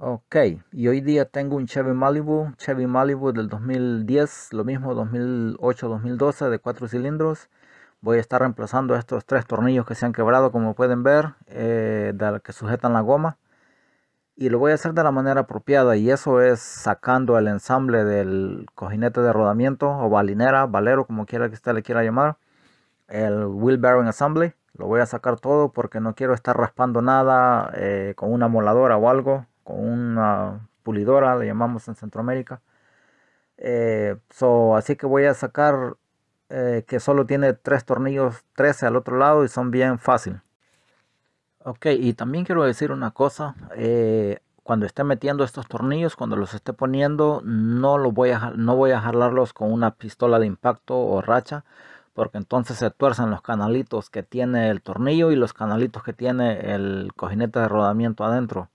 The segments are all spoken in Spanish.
Ok, y hoy día tengo un Chevy Malibu, Chevy Malibu del 2010, lo mismo 2008-2012 de 4 cilindros. Voy a estar reemplazando estos tres tornillos que se han quebrado como pueden ver, eh, de que sujetan la goma. Y lo voy a hacer de la manera apropiada y eso es sacando el ensamble del cojinete de rodamiento o balinera, valero como quiera que usted le quiera llamar. El wheel bearing assembly, lo voy a sacar todo porque no quiero estar raspando nada eh, con una moladora o algo con una pulidora, le llamamos en Centroamérica. Eh, así que voy a sacar eh, que solo tiene tres tornillos 13 al otro lado y son bien fácil. Ok, y también quiero decir una cosa. Eh, cuando esté metiendo estos tornillos, cuando los esté poniendo, no, voy a, no voy a jalarlos con una pistola de impacto o racha, porque entonces se tuercen los canalitos que tiene el tornillo y los canalitos que tiene el cojinete de rodamiento adentro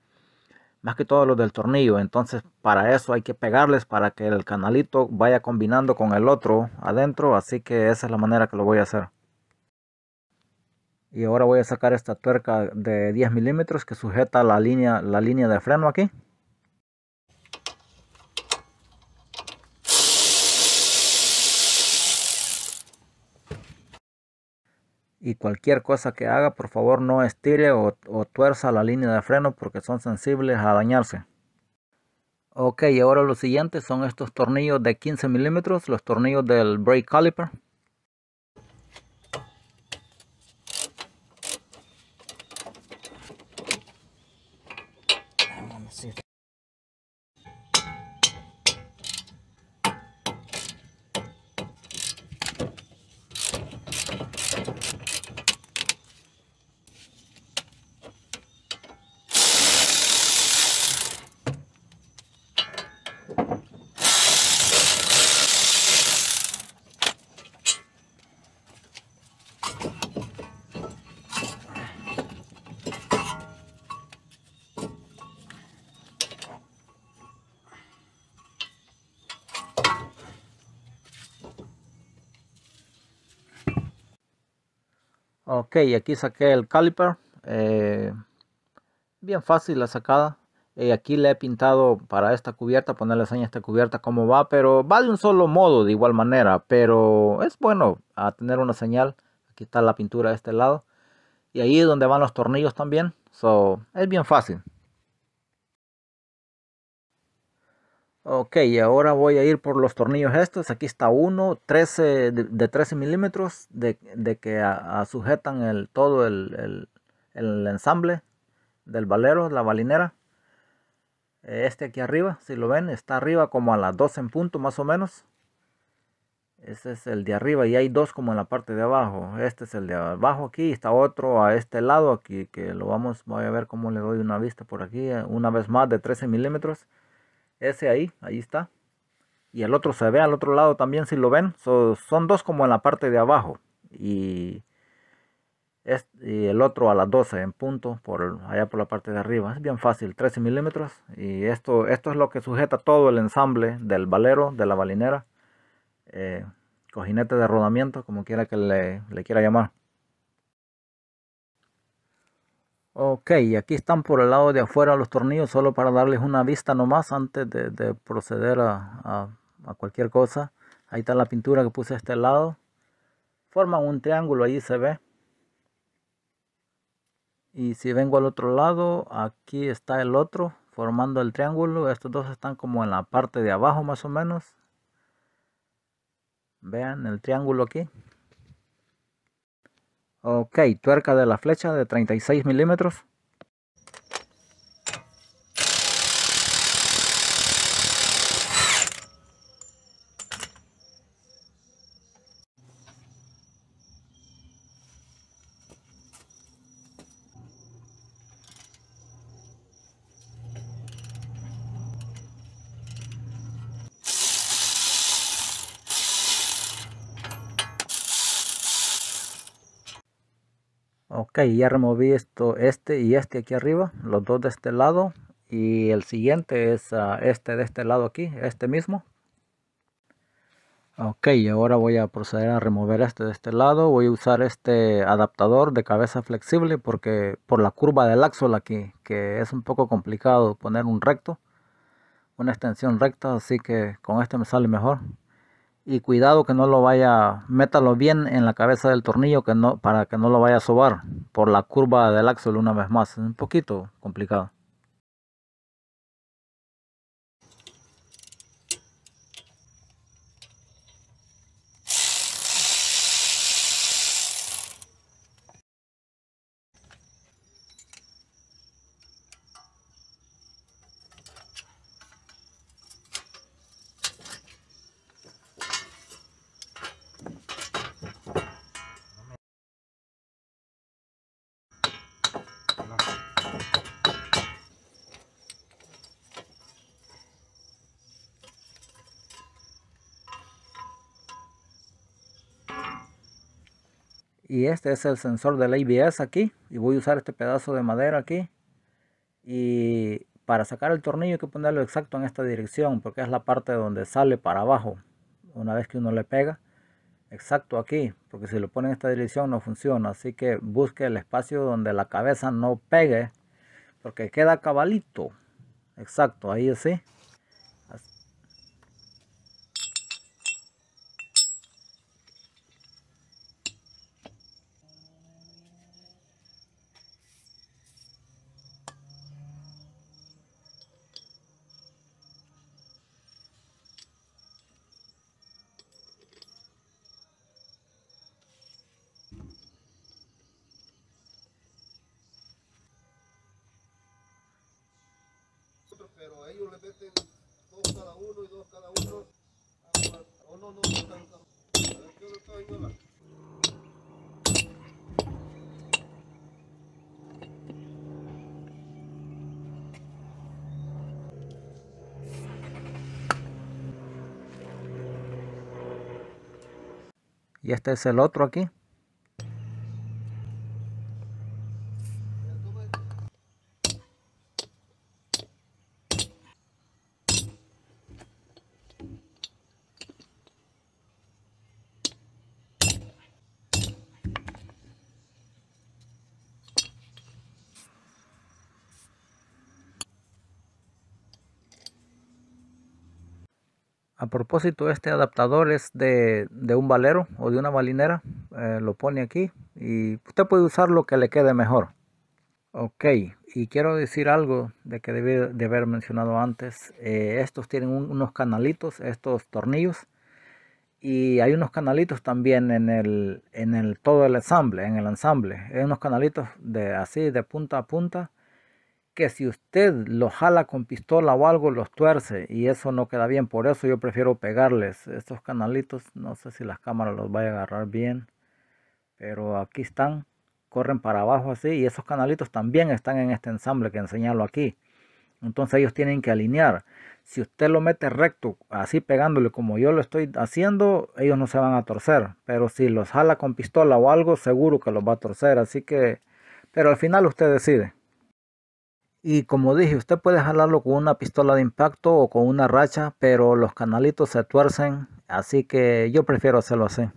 más que todo los del tornillo. Entonces para eso hay que pegarles para que el canalito vaya combinando con el otro adentro. Así que esa es la manera que lo voy a hacer. Y ahora voy a sacar esta tuerca de 10 milímetros que sujeta la línea, la línea de freno aquí. y cualquier cosa que haga, por favor no estire o, tuerza la línea de freno porque son sensibles a dañarse. Ok, ahora lo siguiente son estos tornillos de 15 milímetros, los tornillos del brake caliper. ok aquí saqué el caliper eh, bien fácil la sacada Y eh, aquí le he pintado para esta cubierta ponerle seña a esta cubierta cómo va pero va de un solo modo de igual manera pero es bueno tener una señal aquí está la pintura de este lado y ahí es donde van los tornillos también so es bien fácil Ok, ahora voy a ir por los tornillos estos. Aquí está uno 13, de, 13 milímetros de, que sujetan el, todo el, ensamble del balero, la balinera. Este aquí arriba, si lo ven, está arriba como a las 12 en punto más o menos. Ese es el de arriba y hay dos como en la parte de abajo. Este es el de abajo aquí, está otro a este lado aquí que lo vamos, voy a ver cómo le doy una vista por aquí. Eh, una vez más de 13 milímetros. Ese ahí, ahí está. Y el otro se ve al otro lado también, si lo ven. son dos como en la parte de abajo. Y, este, el otro a las 12 en punto, por allá por la parte de arriba. Es bien fácil, 13 milímetros. Y esto, esto es lo que sujeta todo el ensamble del balero, de la balinera. Eh, cojinete de rodamiento, como quiera que le quiera llamar. Ok, aquí están por el lado de afuera los tornillos, solo para darles una vista nomás antes de, proceder a, a, cualquier cosa. Ahí está la pintura que puse a este lado. Forman un triángulo, ahí se ve. Y si vengo al otro lado, aquí está el otro, formando el triángulo. Estos dos están como en la parte de abajo más o menos. Vean el triángulo aquí. Ok, tuerca de la flecha de 36 milímetros. ok ya removí esto este y este aquí arriba los dos de este lado y el siguiente es ah, este de este lado aquí este mismo ok ahora voy a proceder a remover este de este lado voy a usar este adaptador de cabeza flexible porque por la curva del axol aquí que es un poco complicado poner un recto una extensión recta así que con este me sale mejor y cuidado que no lo vaya, métalo bien en la cabeza del tornillo que no, para que no lo vaya a sobar por la curva del axle una vez más. Es un poquito complicado. y este es el sensor del ABS aquí y voy a usar este pedazo de madera aquí y para sacar el tornillo hay que ponerlo exacto en esta dirección porque es la parte donde sale para abajo una vez que uno le pega exacto aquí porque si lo pone en esta dirección no funciona así que busque el espacio donde la cabeza no pegue porque queda cabalito exacto ahí así. Y este es el otro aquí. A propósito, este adaptador es de, un valero o de una balinera. Eh, lo pone aquí y usted puede usar lo que le quede mejor. Ok, y quiero decir algo de que debí de haber mencionado antes. Eh, estos tienen unos canalitos, estos tornillos. Y hay unos canalitos también en el, en el todo el ensamble, en el ensamble. Hay unos canalitos de así de punta a punta que si usted los jala con pistola o algo, los tuerce y eso no queda bien. Por eso yo prefiero pegarles estos canalitos. No sé si las cámaras los vaya a agarrar bien, pero aquí están. Corren para abajo así y esos canalitos también están en este ensamble que enseñalo aquí. Entonces ellos tienen que alinear. Si usted lo mete recto, así pegándole como yo lo estoy haciendo, ellos no se van a torcer. Pero si los jala con pistola o algo, seguro que los va a torcer. Así que, pero al final usted decide. Y como dije, usted puede jalarlo con una pistola de impacto o con una racha, pero los canalitos se tuercen, así que yo prefiero hacerlo así.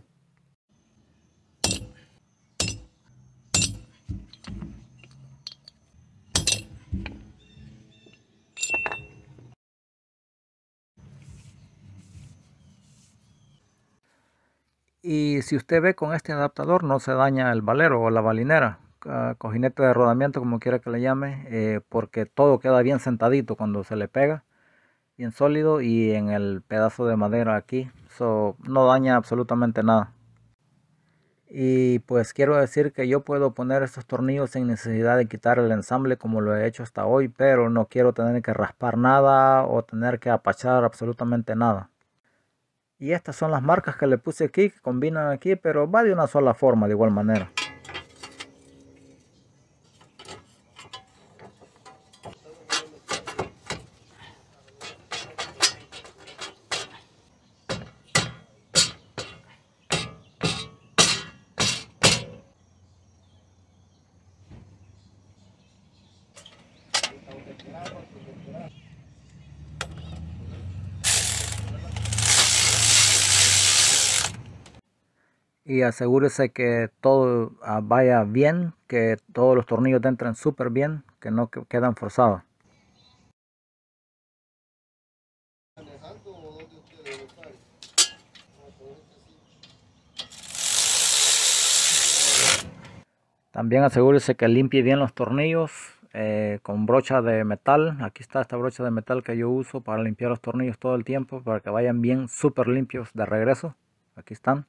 Y si usted ve con este adaptador no se daña el balero o la balinera, Ah, cojinete de rodamiento, como quiera que le llame, eh, porque todo queda bien sentadito cuando se le pega, bien sólido y en el pedazo de madera aquí, so, no daña absolutamente nada. Y pues quiero decir que yo puedo poner estos tornillos sin necesidad de quitar el ensamble como lo he hecho hasta hoy, pero no quiero tener que raspar nada o tener que apachar absolutamente nada. Y estas son las marcas que le puse aquí, que combinan aquí, pero va de una sola forma de igual manera. y asegúrese que todo ah, vaya bien, que todos los tornillos entren súper bien, que no quedan forzados. También asegúrese que limpie bien los tornillos eh, con brocha de metal. Aquí está esta brocha de metal que yo uso para limpiar los tornillos todo el tiempo para que vayan bien súper limpios de regreso. Aquí están.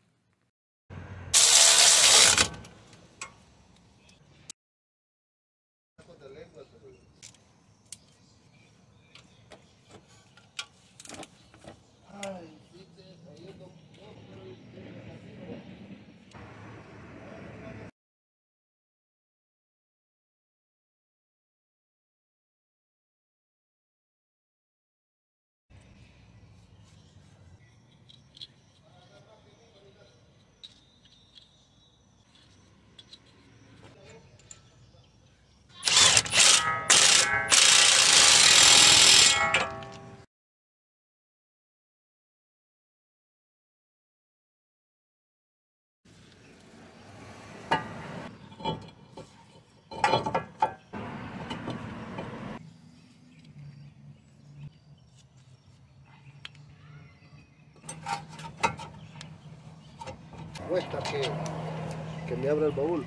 que, me abra el baúl.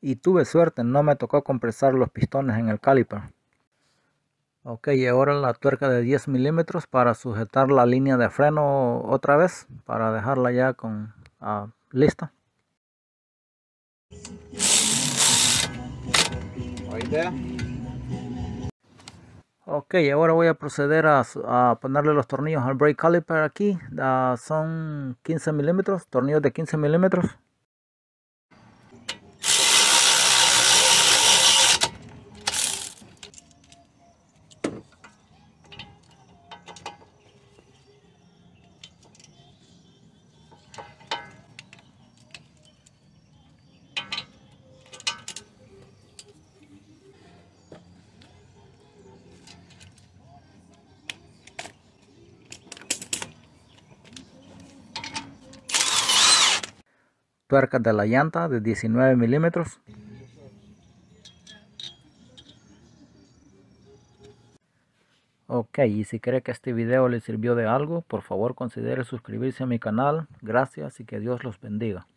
Y tuve suerte, no me tocó compresar los pistones en el caliper. Ok, y ahora la tuerca de 10 milímetros para sujetar la línea de freno otra vez, para dejarla ya con ah, lista. Ok, ahora voy a proceder a, ponerle los tornillos al brake caliper aquí. Ah, son 15 milímetros, tornillos de 15 milímetros. de la llanta de 19 milímetros. Ok, y si cree que este video le sirvió de algo, por favor considere suscribirse a mi canal. Gracias y que Dios los bendiga.